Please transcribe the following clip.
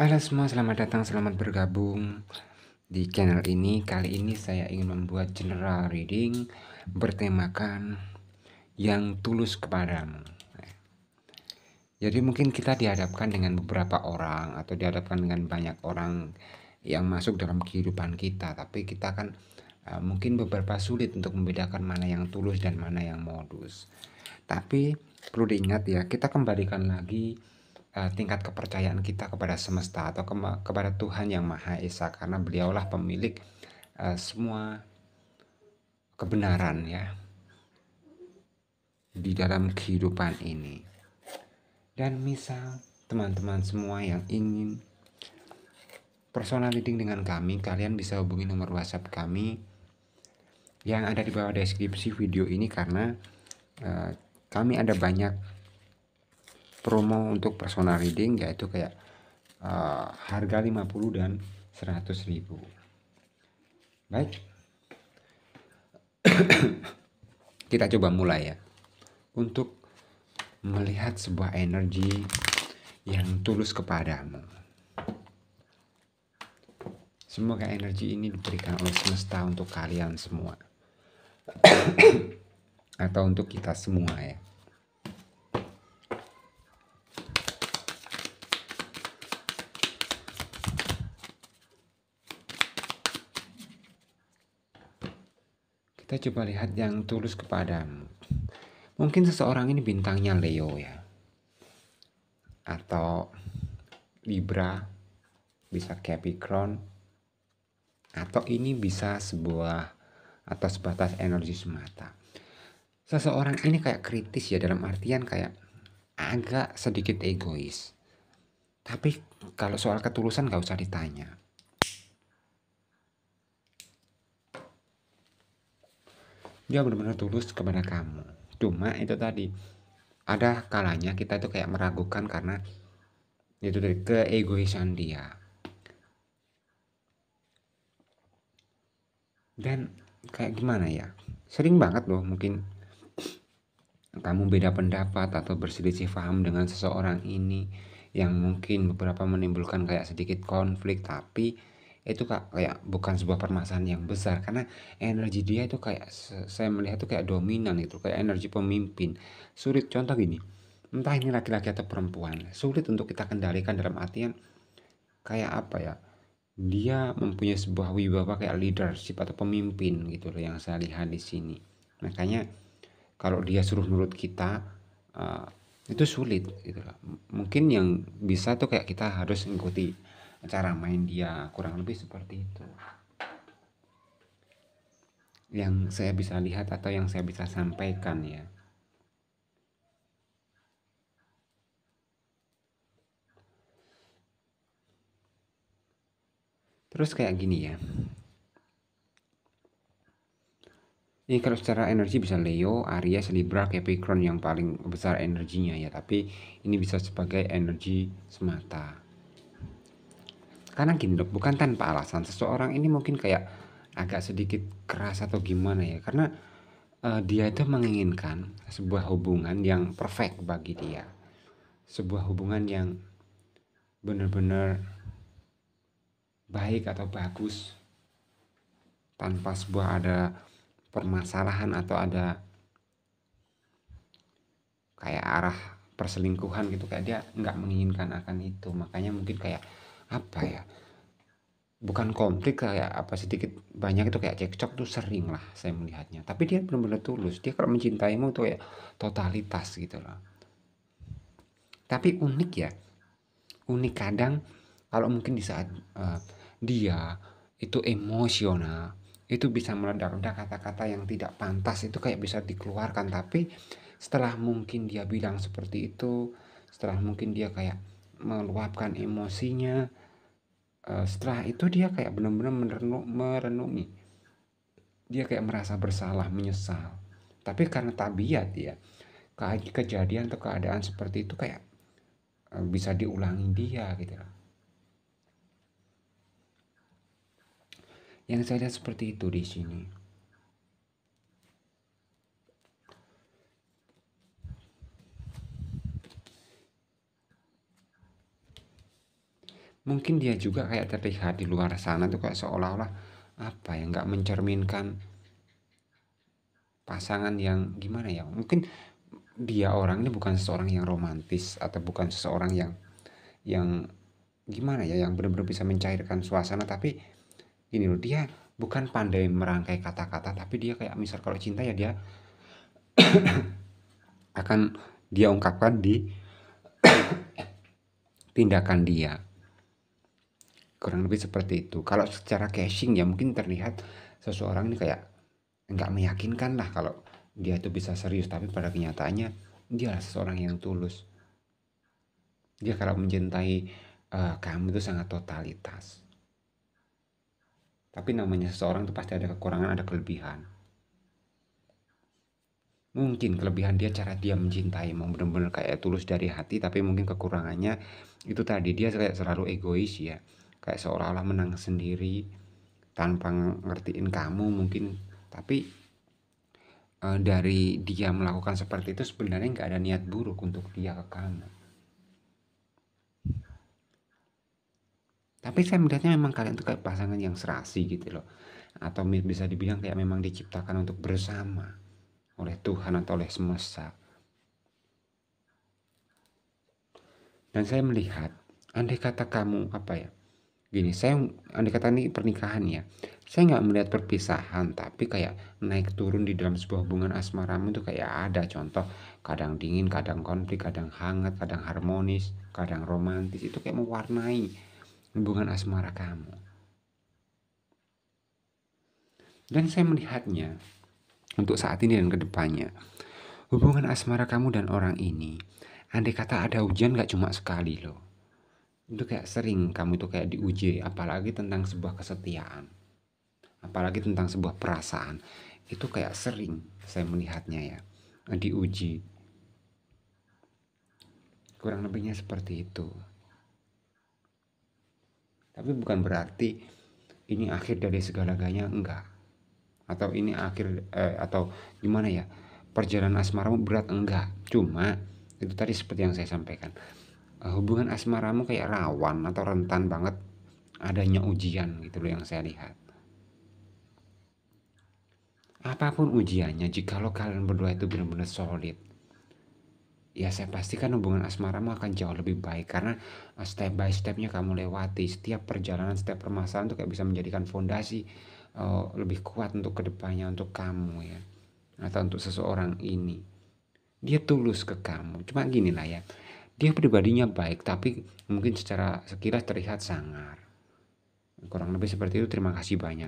Halo semua, selamat datang, selamat bergabung di channel ini. Kali ini saya ingin membuat general reading bertemakan yang tulus kepadamu. Jadi mungkin kita dihadapkan dengan beberapa orang atau dihadapkan dengan banyak orang yang masuk dalam kehidupan kita, tapi kita kan uh, mungkin beberapa sulit untuk membedakan mana yang tulus dan mana yang modus. Tapi perlu diingat ya, kita kembalikan lagi Eh, tingkat kepercayaan kita kepada semesta atau ke kepada Tuhan yang Maha Esa karena beliaulah pemilik uh, semua kebenaran ya di dalam kehidupan ini. Dan misal teman-teman semua yang ingin personal reading dengan kami, kalian bisa hubungi nomor WhatsApp kami yang ada di bawah deskripsi video ini karena uh, kami ada banyak promo untuk personal reading yaitu kayak uh, harga 50 dan 100.000 baik kita coba mulai ya untuk melihat sebuah energi yang tulus kepadamu semoga energi ini diberikan oleh semesta untuk kalian semua atau untuk kita semua ya Kita coba lihat yang tulus kepadamu. Mungkin seseorang ini bintangnya Leo ya. Atau Libra, bisa Capricorn. Atau ini bisa sebuah atau sebatas energi semata. Seseorang ini kayak kritis ya dalam artian kayak agak sedikit egois. Tapi kalau soal ketulusan gak usah ditanya dia benar-benar tulus kepada kamu cuma itu tadi ada kalanya kita itu kayak meragukan karena itu dari keegoisan dia dan kayak gimana ya sering banget loh mungkin kamu beda pendapat atau berselisih paham dengan seseorang ini yang mungkin beberapa menimbulkan kayak sedikit konflik tapi itu kak kayak bukan sebuah permasalahan yang besar karena energi dia itu kayak saya melihat itu kayak dominan itu kayak energi pemimpin sulit contoh gini entah ini laki-laki atau perempuan sulit untuk kita kendalikan dalam artian kayak apa ya dia mempunyai sebuah wibawa kayak leadership atau pemimpin gitu loh yang saya lihat di sini makanya kalau dia suruh nurut kita uh, itu sulit gitu loh mungkin yang bisa tuh kayak kita harus mengikuti cara main dia kurang lebih seperti itu yang saya bisa lihat atau yang saya bisa sampaikan ya terus kayak gini ya ini kalau secara energi bisa Leo, Aries, Libra, Capricorn yang paling besar energinya ya tapi ini bisa sebagai energi semata karena gini dok bukan tanpa alasan seseorang ini mungkin kayak agak sedikit keras atau gimana ya karena uh, dia itu menginginkan sebuah hubungan yang perfect bagi dia sebuah hubungan yang benar-benar baik atau bagus tanpa sebuah ada permasalahan atau ada kayak arah perselingkuhan gitu kayak dia nggak menginginkan akan itu makanya mungkin kayak apa ya bukan konflik kayak apa sedikit banyak itu kayak cekcok tuh sering lah saya melihatnya tapi dia benar-benar tulus dia kalau mencintaimu tuh kayak totalitas gitu loh tapi unik ya unik kadang kalau mungkin di saat uh, dia itu emosional itu bisa meledak-ledak kata-kata yang tidak pantas itu kayak bisa dikeluarkan tapi setelah mungkin dia bilang seperti itu setelah mungkin dia kayak meluapkan emosinya eh, setelah itu dia kayak benar-benar merenung, merenungi dia kayak merasa bersalah menyesal tapi karena tabiat ya kejadian atau keadaan seperti itu kayak eh, bisa diulangi dia gitu yang saya lihat seperti itu di sini mungkin dia juga kayak terlihat di luar sana tuh kayak seolah-olah apa ya nggak mencerminkan pasangan yang gimana ya mungkin dia orang ini bukan seseorang yang romantis atau bukan seseorang yang yang gimana ya yang benar-benar bisa mencairkan suasana tapi ini loh dia bukan pandai merangkai kata-kata tapi dia kayak misal kalau cinta ya dia akan dia ungkapkan di tindakan dia kurang lebih seperti itu kalau secara caching ya mungkin terlihat seseorang ini kayak nggak meyakinkan lah kalau dia itu bisa serius tapi pada kenyataannya dia adalah seseorang yang tulus dia kalau mencintai uh, kamu itu sangat totalitas tapi namanya seseorang itu pasti ada kekurangan ada kelebihan mungkin kelebihan dia cara dia mencintai mau bener-bener kayak tulus dari hati tapi mungkin kekurangannya itu tadi dia kayak selalu egois ya kayak seolah-olah menang sendiri tanpa ngertiin kamu mungkin tapi e, dari dia melakukan seperti itu sebenarnya nggak ada niat buruk untuk dia ke kamu tapi saya melihatnya memang kalian tuh kayak pasangan yang serasi gitu loh atau bisa dibilang kayak memang diciptakan untuk bersama oleh Tuhan atau oleh semesta dan saya melihat andai kata kamu apa ya gini saya andai kata ini pernikahan ya saya nggak melihat perpisahan tapi kayak naik turun di dalam sebuah hubungan asmara itu kayak ada contoh kadang dingin kadang konflik kadang hangat kadang harmonis kadang romantis itu kayak mewarnai hubungan asmara kamu dan saya melihatnya untuk saat ini dan kedepannya hubungan asmara kamu dan orang ini andai kata ada hujan nggak cuma sekali loh itu kayak sering kamu itu kayak diuji apalagi tentang sebuah kesetiaan apalagi tentang sebuah perasaan itu kayak sering saya melihatnya ya diuji kurang lebihnya seperti itu tapi bukan berarti ini akhir dari segala-galanya enggak atau ini akhir eh, atau gimana ya perjalanan asmaramu berat enggak cuma itu tadi seperti yang saya sampaikan Eh, hubungan asmaramu kayak rawan atau rentan banget adanya ujian gitu loh yang saya lihat. Apapun ujiannya, jika lo kalian berdua itu benar-benar solid, ya saya pastikan hubungan asmaramu akan jauh lebih baik karena eh, step by stepnya kamu lewati setiap perjalanan setiap permasalahan itu kayak bisa menjadikan fondasi uh, lebih kuat untuk kedepannya untuk kamu ya atau untuk seseorang ini dia tulus ke kamu cuma gini lah ya dia pribadinya baik, tapi mungkin secara sekilas terlihat sangar. Kurang lebih seperti itu. Terima kasih banyak.